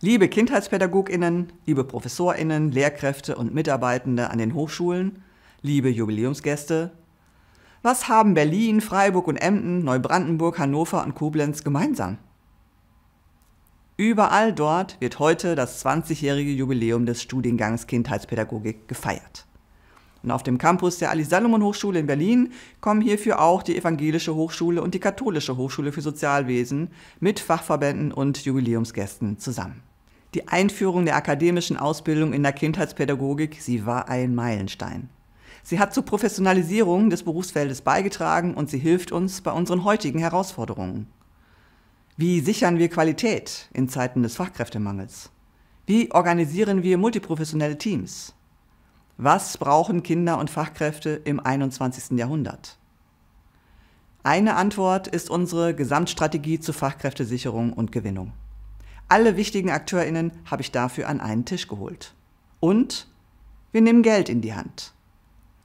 Liebe Kindheitspädagoginnen, liebe Professorinnen, Lehrkräfte und Mitarbeitende an den Hochschulen, liebe Jubiläumsgäste, was haben Berlin, Freiburg und Emden, Neubrandenburg, Hannover und Koblenz gemeinsam? Überall dort wird heute das 20-jährige Jubiläum des Studiengangs Kindheitspädagogik gefeiert. Und auf dem Campus der Ali-Salomon-Hochschule in Berlin kommen hierfür auch die Evangelische Hochschule und die Katholische Hochschule für Sozialwesen mit Fachverbänden und Jubiläumsgästen zusammen. Die Einführung der akademischen Ausbildung in der Kindheitspädagogik, sie war ein Meilenstein. Sie hat zur Professionalisierung des Berufsfeldes beigetragen und sie hilft uns bei unseren heutigen Herausforderungen. Wie sichern wir Qualität in Zeiten des Fachkräftemangels? Wie organisieren wir multiprofessionelle Teams? Was brauchen Kinder und Fachkräfte im 21. Jahrhundert? Eine Antwort ist unsere Gesamtstrategie zur Fachkräftesicherung und Gewinnung. Alle wichtigen AkteurInnen habe ich dafür an einen Tisch geholt. Und wir nehmen Geld in die Hand.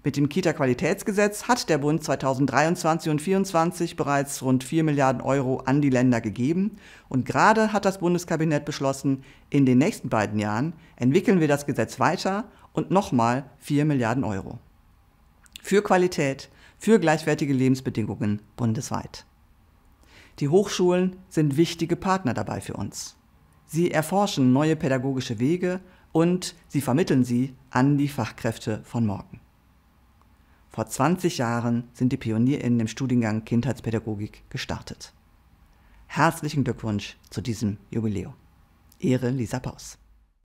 Mit dem Kita-Qualitätsgesetz hat der Bund 2023 und 2024 bereits rund 4 Milliarden Euro an die Länder gegeben. Und gerade hat das Bundeskabinett beschlossen, in den nächsten beiden Jahren entwickeln wir das Gesetz weiter und nochmal 4 Milliarden Euro. Für Qualität, für gleichwertige Lebensbedingungen bundesweit. Die Hochschulen sind wichtige Partner dabei für uns. Sie erforschen neue pädagogische Wege und sie vermitteln sie an die Fachkräfte von morgen. Vor 20 Jahren sind die PionierInnen im Studiengang Kindheitspädagogik gestartet. Herzlichen Glückwunsch zu diesem Jubiläum. Ehre Lisa Paus.